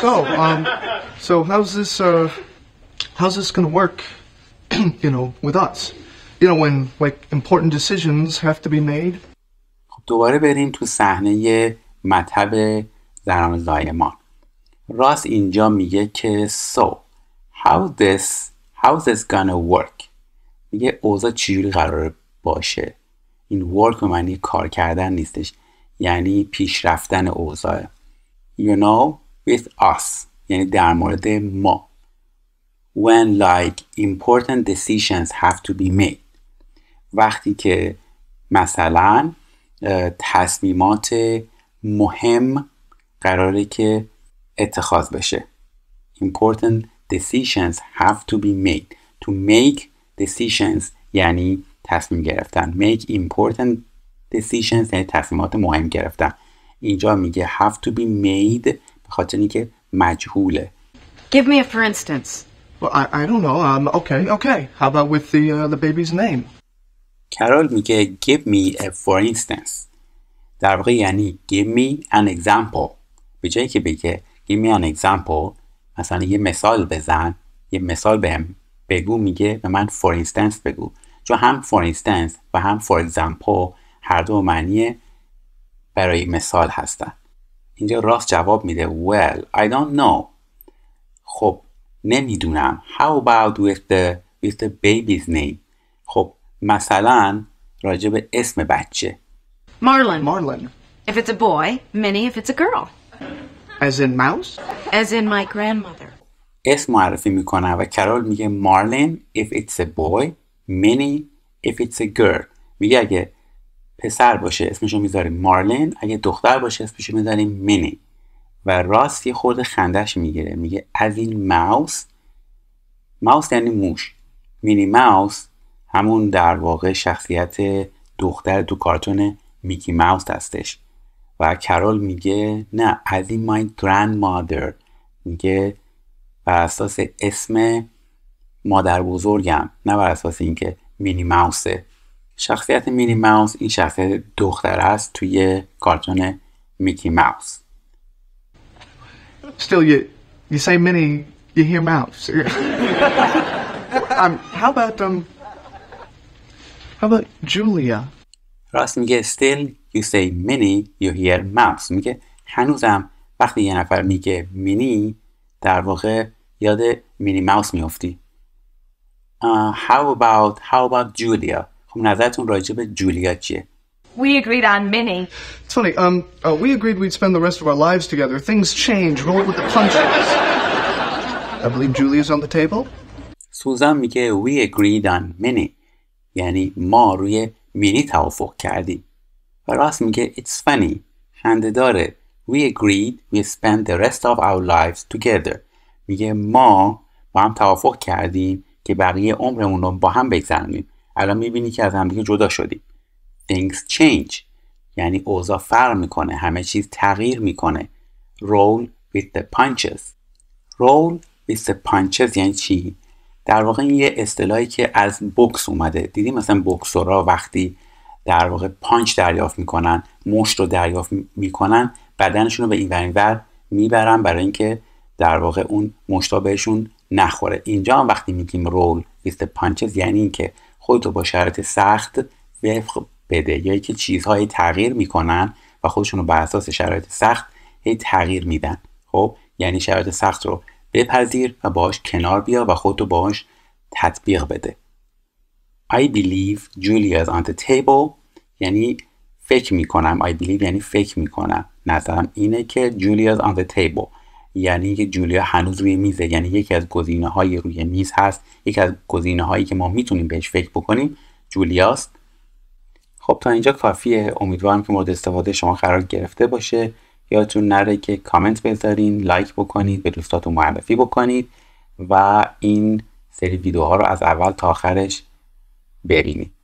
So, Um, so how's this? Uh, how's this gonna work? you know, with us. You know, when like important decisions have to be made. خب دوباره بریم تو صحنه مطب زنان زایمان. راس اینجا میگه که so how this how this gonna work میگه اوضاع چجوری قرار باشه این work به معنی کار کردن نیستش یعنی پیش رفتن اوضاع you know with us یعنی در مورد ما when like important decisions have to be made وقتی که مثلا تصمیمات مهم قراره که اتخاذ بشه important decisions have to be made to make decisions یعنی تصمیم گرفتن make important decisions یعنی تصمیمات مهم گرفتن اینجا میگه have to be made به خاطر که مجهوله Give me a for instance. Well, I, I don't know. Um, okay, okay. How about with the, uh, the baby's name? کرول میگه give me a for instance. در واقع یعنی give me an example. به جایی که بگه give me an example مثلا یه مثال بزن یه مثال بهم بگو میگه به من for instance بگو چون هم for instance و هم for example هر دو معنی برای مثال هستند اینجا راست جواب میده well I don't know خب نمیدونم how about with the, with the baby's name خب مثلا راجع به اسم بچه Marlin. Marlon If it's a boy, Minnie if it's a girl As in mouse? As in my grandmother اسم معرفی میکنه و کرول میگه Marlin if it's a boy Minnie if it's a girl میگه اگه پسر باشه اسمشو میذاریم مارلین اگه دختر باشه اسمشو میذاریم مینی و راست یه خورده خندش میگیره میگه از این ماوس ماوس یعنی موش مینی ماوس همون در واقع شخصیت دختر تو کارتون میکی ماوس هستش و کرول میگه نه از این مای گراند مادر میگه بر اساس اسم مادر بزرگم نه بر اساس اینکه مینی ماوسه شخصیت مینی ماوس این شخصیت دختر است توی کارتون میکی ماوس Still you you say mini you hear mouse. um, how about um how about Julia? راست میگه still you say mini you hear mouse میگه هنوزم وقتی یه نفر میگه مینی در واقع یاد مینی ماوس میافتی. Uh, how about how about Julia? نظرتون راجع به جولیا چیه We agreed on Minnie. It's funny. Um, uh, we agreed we'd spend the rest of our lives together. Things change. Roll with the punches. I believe Julia's on the table. سوزان میگه we agreed on Minnie. یعنی ما روی مینی توافق کردیم. و راست میگه it's funny. خنده داره. We agreed we spend the rest of our lives together. میگه ما با هم توافق کردیم که بقیه عمرمون رو با هم بگذرونیم. الان میبینی که از همدیگه جدا شدیم things change یعنی اوضاع فرق میکنه همه چیز تغییر میکنه roll with the punches roll with the punches یعنی چی در واقع این یه اصطلاحی که از بوکس اومده دیدیم مثلا بوکسورا وقتی در واقع پانچ دریافت میکنن مشت رو دریافت میکنن بدنشون رو به این ور میبرن برای اینکه در واقع اون مشتا بهشون نخوره اینجا هم وقتی میگیم رول with the یعنی اینکه خودتو با شرایط سخت وفق بده یا که چیزهایی تغییر میکنن و خودشون رو بر اساس شرایط سخت هی تغییر میدن خب یعنی شرایط سخت رو بپذیر و باش کنار بیا و خودتو باش تطبیق بده I believe is on the table یعنی فکر میکنم I believe یعنی فکر میکنم نظرم اینه که is on the table یعنی اینکه جولیا هنوز روی میزه یعنی یکی از گزینه های روی میز هست یکی از گزینه هایی که ما میتونیم بهش فکر بکنیم جولیاست خب تا اینجا کافیه امیدوارم که مورد استفاده شما قرار گرفته باشه یادتون نره که کامنت بذارین لایک بکنید به دوستاتون معرفی بکنید و این سری ویدیوها رو از اول تا آخرش ببینید